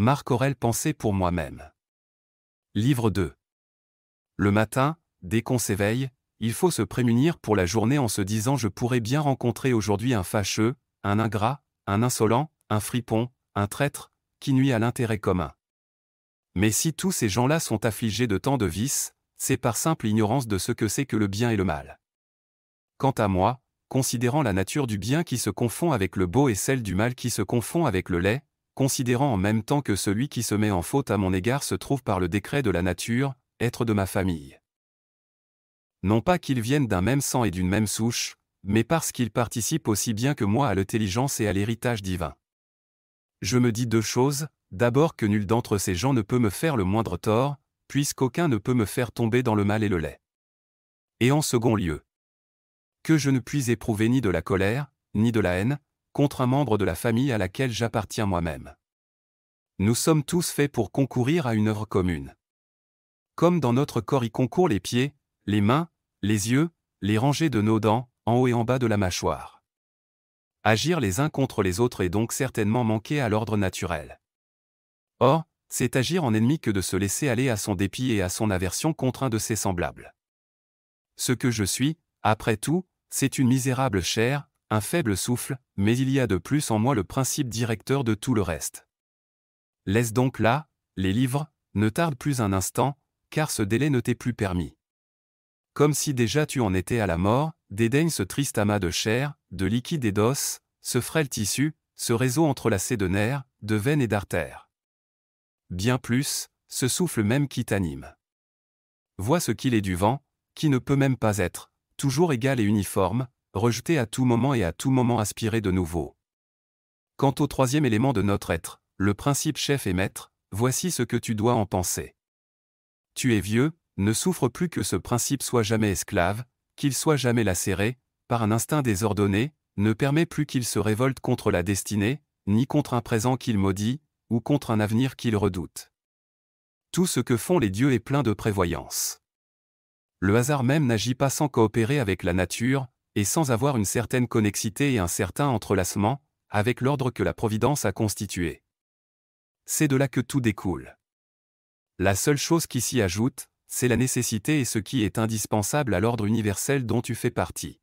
Marc Aurel pensait pour moi-même. Livre 2. Le matin, dès qu'on s'éveille, il faut se prémunir pour la journée en se disant je pourrais bien rencontrer aujourd'hui un fâcheux, un ingrat, un insolent, un fripon, un traître, qui nuit à l'intérêt commun. Mais si tous ces gens-là sont affligés de tant de vices, c'est par simple ignorance de ce que c'est que le bien et le mal. Quant à moi, considérant la nature du bien qui se confond avec le beau et celle du mal qui se confond avec le laid, considérant en même temps que celui qui se met en faute à mon égard se trouve par le décret de la nature, être de ma famille. Non pas qu'ils viennent d'un même sang et d'une même souche, mais parce qu'ils participent aussi bien que moi à l'intelligence et à l'héritage divin. Je me dis deux choses, d'abord que nul d'entre ces gens ne peut me faire le moindre tort, puisqu'aucun ne peut me faire tomber dans le mal et le lait. Et en second lieu, que je ne puis éprouver ni de la colère, ni de la haine, contre un membre de la famille à laquelle j'appartiens moi-même. Nous sommes tous faits pour concourir à une œuvre commune. Comme dans notre corps y concourent les pieds, les mains, les yeux, les rangées de nos dents, en haut et en bas de la mâchoire. Agir les uns contre les autres est donc certainement manquer à l'ordre naturel. Or, c'est agir en ennemi que de se laisser aller à son dépit et à son aversion contre un de ses semblables. Ce que je suis, après tout, c'est une misérable chair, un faible souffle, mais il y a de plus en moi le principe directeur de tout le reste. Laisse donc là, les livres, ne tarde plus un instant, car ce délai ne t'est plus permis. Comme si déjà tu en étais à la mort, dédaigne ce triste amas de chair, de liquide et d'os, ce frêle tissu, ce réseau entrelacé de nerfs, de veines et d'artères. Bien plus, ce souffle même qui t'anime. Vois ce qu'il est du vent, qui ne peut même pas être, toujours égal et uniforme, rejeté à tout moment et à tout moment aspirer de nouveau. Quant au troisième élément de notre être, le principe chef et maître, voici ce que tu dois en penser. Tu es vieux, ne souffre plus que ce principe soit jamais esclave, qu'il soit jamais lacéré, par un instinct désordonné, ne permet plus qu'il se révolte contre la destinée, ni contre un présent qu'il maudit, ou contre un avenir qu'il redoute. Tout ce que font les dieux est plein de prévoyance. Le hasard même n'agit pas sans coopérer avec la nature, et sans avoir une certaine connexité et un certain entrelacement, avec l'ordre que la Providence a constitué. C'est de là que tout découle. La seule chose qui s'y ajoute, c'est la nécessité et ce qui est indispensable à l'ordre universel dont tu fais partie.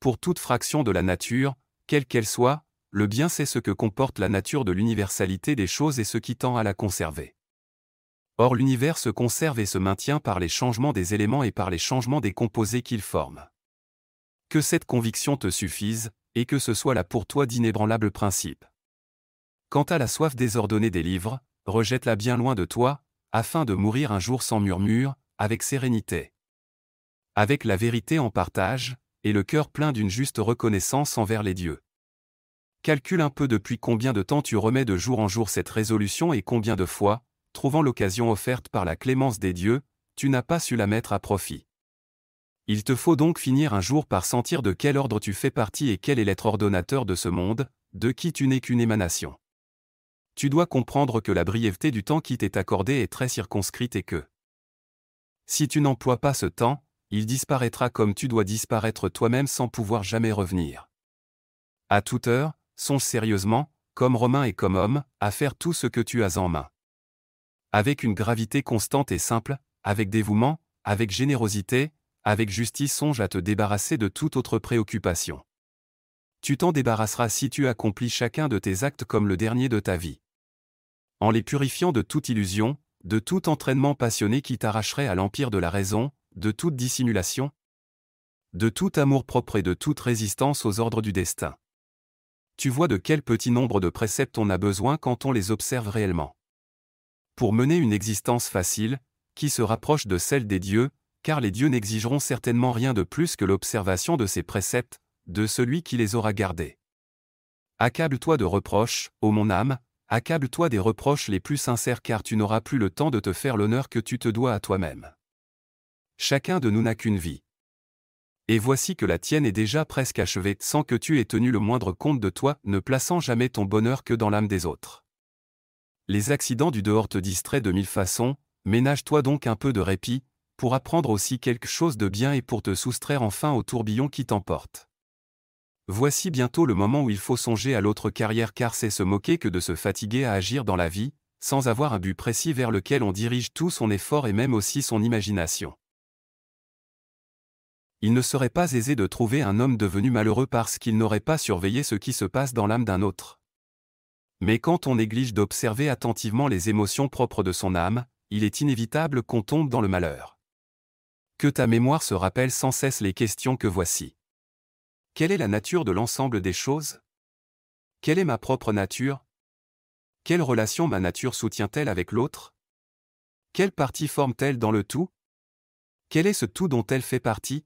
Pour toute fraction de la nature, quelle qu'elle soit, le bien c'est ce que comporte la nature de l'universalité des choses et ce qui tend à la conserver. Or l'univers se conserve et se maintient par les changements des éléments et par les changements des composés qu'il forme que cette conviction te suffise, et que ce soit là pour toi d'inébranlable principe. Quant à la soif désordonnée des livres, rejette-la bien loin de toi, afin de mourir un jour sans murmure, avec sérénité. Avec la vérité en partage, et le cœur plein d'une juste reconnaissance envers les dieux. Calcule un peu depuis combien de temps tu remets de jour en jour cette résolution et combien de fois, trouvant l'occasion offerte par la clémence des dieux, tu n'as pas su la mettre à profit. Il te faut donc finir un jour par sentir de quel ordre tu fais partie et quel est l'être ordonnateur de ce monde, de qui tu n'es qu'une émanation. Tu dois comprendre que la brièveté du temps qui t'est accordé est très circonscrite et que, si tu n'emploies pas ce temps, il disparaîtra comme tu dois disparaître toi-même sans pouvoir jamais revenir. À toute heure, songe sérieusement, comme Romain et comme homme, à faire tout ce que tu as en main. Avec une gravité constante et simple, avec dévouement, avec générosité, avec justice songe à te débarrasser de toute autre préoccupation. Tu t'en débarrasseras si tu accomplis chacun de tes actes comme le dernier de ta vie. En les purifiant de toute illusion, de tout entraînement passionné qui t'arracherait à l'empire de la raison, de toute dissimulation, de tout amour-propre et de toute résistance aux ordres du destin. Tu vois de quel petit nombre de préceptes on a besoin quand on les observe réellement. Pour mener une existence facile, qui se rapproche de celle des dieux, car les dieux n'exigeront certainement rien de plus que l'observation de ces préceptes, de celui qui les aura gardés. Accable-toi de reproches, ô mon âme, accable-toi des reproches les plus sincères car tu n'auras plus le temps de te faire l'honneur que tu te dois à toi-même. Chacun de nous n'a qu'une vie. Et voici que la tienne est déjà presque achevée sans que tu aies tenu le moindre compte de toi, ne plaçant jamais ton bonheur que dans l'âme des autres. Les accidents du dehors te distraient de mille façons, ménage-toi donc un peu de répit, pour apprendre aussi quelque chose de bien et pour te soustraire enfin au tourbillon qui t'emporte. Voici bientôt le moment où il faut songer à l'autre carrière car c'est se moquer que de se fatiguer à agir dans la vie, sans avoir un but précis vers lequel on dirige tout son effort et même aussi son imagination. Il ne serait pas aisé de trouver un homme devenu malheureux parce qu'il n'aurait pas surveillé ce qui se passe dans l'âme d'un autre. Mais quand on néglige d'observer attentivement les émotions propres de son âme, il est inévitable qu'on tombe dans le malheur que ta mémoire se rappelle sans cesse les questions que voici. Quelle est la nature de l'ensemble des choses Quelle est ma propre nature Quelle relation ma nature soutient-elle avec l'autre Quelle partie forme-t-elle dans le tout Quel est ce tout dont elle fait partie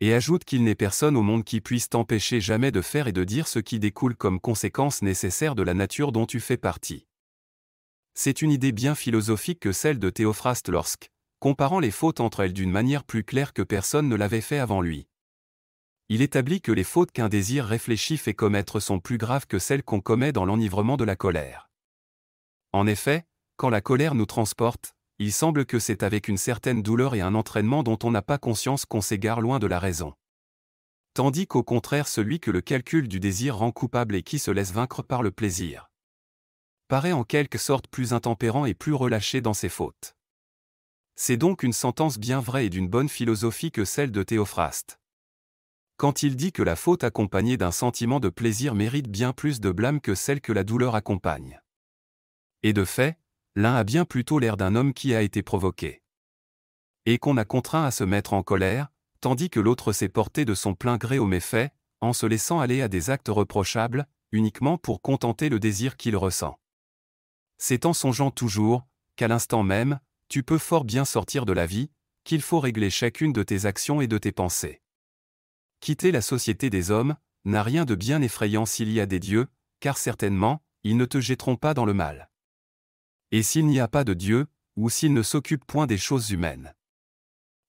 Et ajoute qu'il n'est personne au monde qui puisse t'empêcher jamais de faire et de dire ce qui découle comme conséquence nécessaire de la nature dont tu fais partie. C'est une idée bien philosophique que celle de Théophraste lorsque, comparant les fautes entre elles d'une manière plus claire que personne ne l'avait fait avant lui. Il établit que les fautes qu'un désir réfléchi fait commettre sont plus graves que celles qu'on commet dans l'enivrement de la colère. En effet, quand la colère nous transporte, il semble que c'est avec une certaine douleur et un entraînement dont on n'a pas conscience qu'on s'égare loin de la raison. Tandis qu'au contraire celui que le calcul du désir rend coupable et qui se laisse vaincre par le plaisir paraît en quelque sorte plus intempérant et plus relâché dans ses fautes. C'est donc une sentence bien vraie et d'une bonne philosophie que celle de Théophraste. Quand il dit que la faute accompagnée d'un sentiment de plaisir mérite bien plus de blâme que celle que la douleur accompagne. Et de fait, l'un a bien plutôt l'air d'un homme qui a été provoqué. Et qu'on a contraint à se mettre en colère, tandis que l'autre s'est porté de son plein gré au méfait, en se laissant aller à des actes reprochables, uniquement pour contenter le désir qu'il ressent. C'est en songeant toujours, qu'à l'instant même, tu peux fort bien sortir de la vie, qu'il faut régler chacune de tes actions et de tes pensées. Quitter la société des hommes n'a rien de bien effrayant s'il y a des dieux, car certainement, ils ne te jetteront pas dans le mal. Et s'il n'y a pas de Dieu, ou s'ils ne s'occupent point des choses humaines.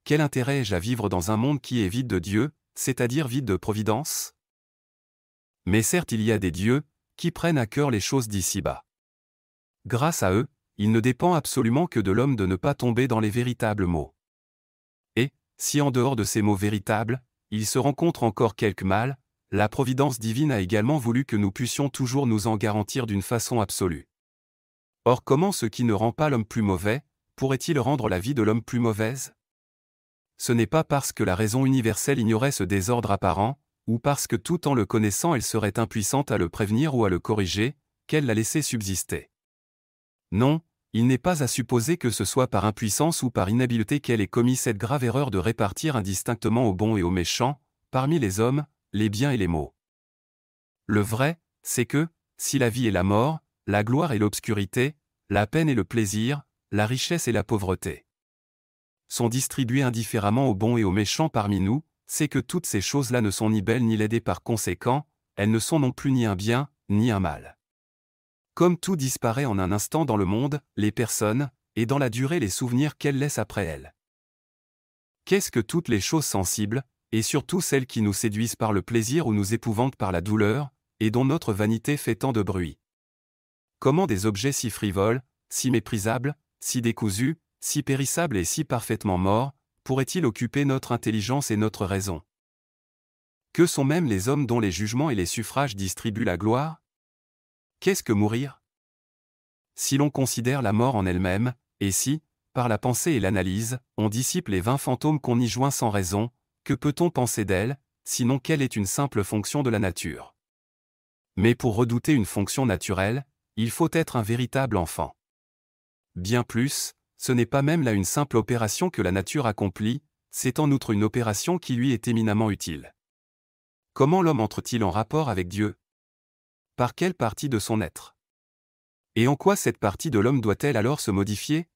Quel intérêt ai-je à vivre dans un monde qui est vide de Dieu, c'est-à-dire vide de providence Mais certes il y a des dieux, qui prennent à cœur les choses d'ici-bas. Grâce à eux, il ne dépend absolument que de l'homme de ne pas tomber dans les véritables maux. Et, si en dehors de ces mots véritables, il se rencontre encore quelque mal, la providence divine a également voulu que nous puissions toujours nous en garantir d'une façon absolue. Or comment ce qui ne rend pas l'homme plus mauvais, pourrait-il rendre la vie de l'homme plus mauvaise Ce n'est pas parce que la raison universelle ignorait ce désordre apparent, ou parce que tout en le connaissant elle serait impuissante à le prévenir ou à le corriger, qu'elle l'a laissé subsister. Non, il n'est pas à supposer que ce soit par impuissance ou par inhabilité qu'elle ait commis cette grave erreur de répartir indistinctement aux bons et aux méchants, parmi les hommes, les biens et les maux. Le vrai, c'est que, si la vie et la mort, la gloire et l'obscurité, la peine et le plaisir, la richesse et la pauvreté sont distribuées indifféremment aux bons et aux méchants parmi nous, c'est que toutes ces choses-là ne sont ni belles ni laides par conséquent, elles ne sont non plus ni un bien, ni un mal. Comme tout disparaît en un instant dans le monde, les personnes, et dans la durée les souvenirs qu'elles laissent après elles. Qu'est-ce que toutes les choses sensibles, et surtout celles qui nous séduisent par le plaisir ou nous épouvantent par la douleur, et dont notre vanité fait tant de bruit Comment des objets si frivoles, si méprisables, si décousus, si périssables et si parfaitement morts, pourraient-ils occuper notre intelligence et notre raison Que sont même les hommes dont les jugements et les suffrages distribuent la gloire Qu'est-ce que mourir Si l'on considère la mort en elle-même, et si, par la pensée et l'analyse, on dissipe les vingt fantômes qu'on y joint sans raison, que peut-on penser d'elle, sinon qu'elle est une simple fonction de la nature Mais pour redouter une fonction naturelle, il faut être un véritable enfant. Bien plus, ce n'est pas même là une simple opération que la nature accomplit, c'est en outre une opération qui lui est éminemment utile. Comment l'homme entre-t-il en rapport avec Dieu par quelle partie de son être Et en quoi cette partie de l'homme doit-elle alors se modifier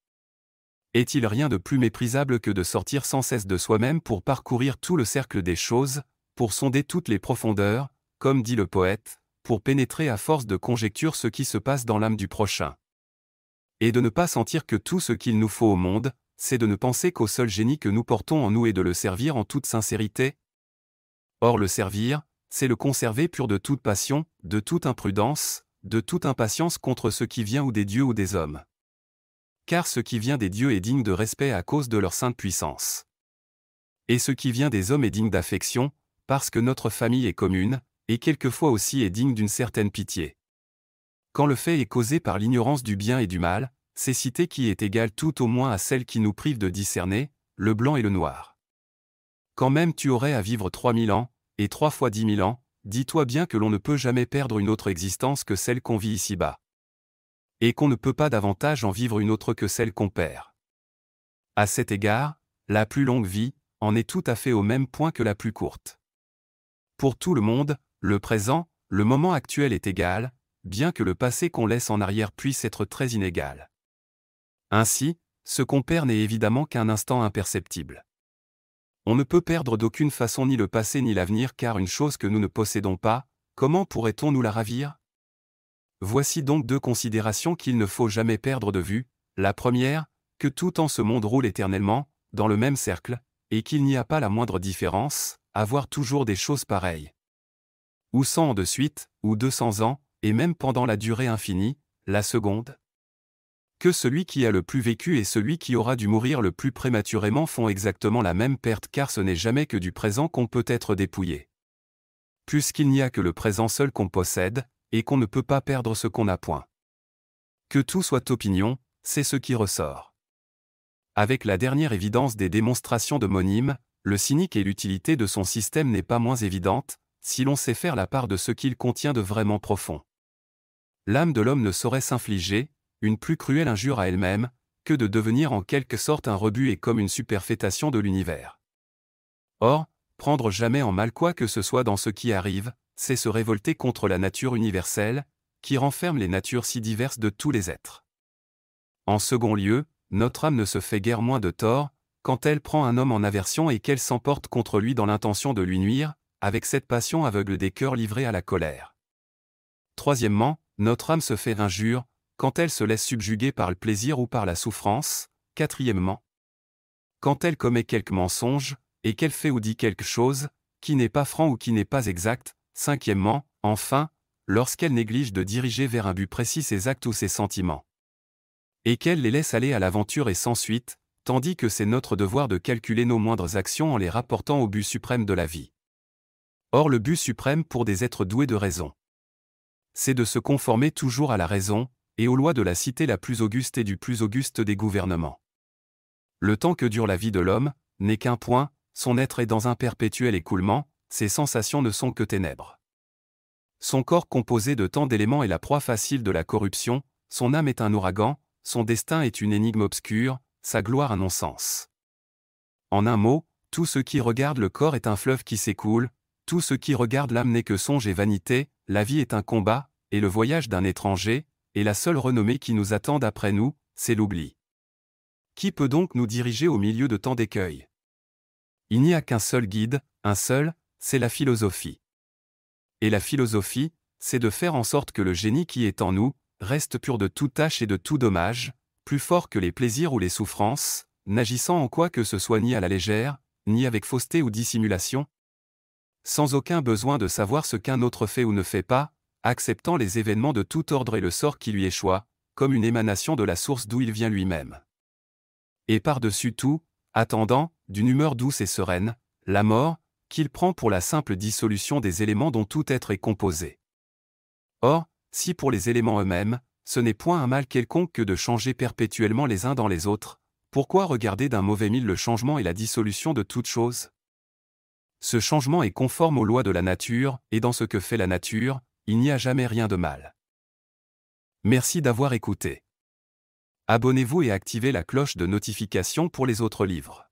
Est-il rien de plus méprisable que de sortir sans cesse de soi-même pour parcourir tout le cercle des choses, pour sonder toutes les profondeurs, comme dit le poète, pour pénétrer à force de conjecture ce qui se passe dans l'âme du prochain Et de ne pas sentir que tout ce qu'il nous faut au monde, c'est de ne penser qu'au seul génie que nous portons en nous et de le servir en toute sincérité Or le servir, c'est le conserver pur de toute passion, de toute imprudence, de toute impatience contre ce qui vient ou des dieux ou des hommes. Car ce qui vient des dieux est digne de respect à cause de leur sainte puissance. Et ce qui vient des hommes est digne d'affection, parce que notre famille est commune, et quelquefois aussi est digne d'une certaine pitié. Quand le fait est causé par l'ignorance du bien et du mal, c'est cité qui est égale tout au moins à celle qui nous prive de discerner, le blanc et le noir. Quand même tu aurais à vivre trois mille ans, et trois fois dix mille ans, dis-toi bien que l'on ne peut jamais perdre une autre existence que celle qu'on vit ici-bas. Et qu'on ne peut pas davantage en vivre une autre que celle qu'on perd. À cet égard, la plus longue vie en est tout à fait au même point que la plus courte. Pour tout le monde, le présent, le moment actuel est égal, bien que le passé qu'on laisse en arrière puisse être très inégal. Ainsi, ce qu'on perd n'est évidemment qu'un instant imperceptible. On ne peut perdre d'aucune façon ni le passé ni l'avenir car une chose que nous ne possédons pas, comment pourrait-on nous la ravir Voici donc deux considérations qu'il ne faut jamais perdre de vue. La première, que tout en ce monde roule éternellement, dans le même cercle, et qu'il n'y a pas la moindre différence, avoir toujours des choses pareilles. Ou 100 ans de suite, ou 200 ans, et même pendant la durée infinie, la seconde, que celui qui a le plus vécu et celui qui aura dû mourir le plus prématurément font exactement la même perte car ce n'est jamais que du présent qu'on peut être dépouillé. Puisqu'il n'y a que le présent seul qu'on possède, et qu'on ne peut pas perdre ce qu'on n'a point. Que tout soit opinion, c'est ce qui ressort. Avec la dernière évidence des démonstrations de Monime, le cynique et l'utilité de son système n'est pas moins évidente, si l'on sait faire la part de ce qu'il contient de vraiment profond. L'âme de l'homme ne saurait s'infliger, une plus cruelle injure à elle-même, que de devenir en quelque sorte un rebut et comme une superfétation de l'univers. Or, prendre jamais en mal quoi que ce soit dans ce qui arrive, c'est se révolter contre la nature universelle, qui renferme les natures si diverses de tous les êtres. En second lieu, notre âme ne se fait guère moins de tort, quand elle prend un homme en aversion et qu'elle s'emporte contre lui dans l'intention de lui nuire, avec cette passion aveugle des cœurs livrés à la colère. Troisièmement, notre âme se fait injure, quand elle se laisse subjuguer par le plaisir ou par la souffrance, quatrièmement, quand elle commet quelque mensonge, et qu'elle fait ou dit quelque chose, qui n'est pas franc ou qui n'est pas exact, cinquièmement, enfin, lorsqu'elle néglige de diriger vers un but précis ses actes ou ses sentiments. Et qu'elle les laisse aller à l'aventure et sans suite, tandis que c'est notre devoir de calculer nos moindres actions en les rapportant au but suprême de la vie. Or le but suprême pour des êtres doués de raison, c'est de se conformer toujours à la raison, et aux lois de la cité la plus auguste et du plus auguste des gouvernements. Le temps que dure la vie de l'homme, n'est qu'un point, son être est dans un perpétuel écoulement, ses sensations ne sont que ténèbres. Son corps composé de tant d'éléments est la proie facile de la corruption, son âme est un ouragan, son destin est une énigme obscure, sa gloire un non-sens. En un mot, tout ce qui regarde le corps est un fleuve qui s'écoule, tout ce qui regarde l'âme n'est que songe et vanité, la vie est un combat, et le voyage d'un étranger, et la seule renommée qui nous attend après nous, c'est l'oubli. Qui peut donc nous diriger au milieu de tant d'écueils Il n'y a qu'un seul guide, un seul, c'est la philosophie. Et la philosophie, c'est de faire en sorte que le génie qui est en nous reste pur de toute tâche et de tout dommage, plus fort que les plaisirs ou les souffrances, n'agissant en quoi que ce soit ni à la légère, ni avec fausseté ou dissimulation, sans aucun besoin de savoir ce qu'un autre fait ou ne fait pas, acceptant les événements de tout ordre et le sort qui lui échoit, comme une émanation de la source d'où il vient lui-même. Et par-dessus tout, attendant, d'une humeur douce et sereine, la mort, qu'il prend pour la simple dissolution des éléments dont tout être est composé. Or, si pour les éléments eux-mêmes, ce n'est point un mal quelconque que de changer perpétuellement les uns dans les autres, pourquoi regarder d'un mauvais mille le changement et la dissolution de toute chose Ce changement est conforme aux lois de la nature, et dans ce que fait la nature, il n'y a jamais rien de mal. Merci d'avoir écouté. Abonnez-vous et activez la cloche de notification pour les autres livres.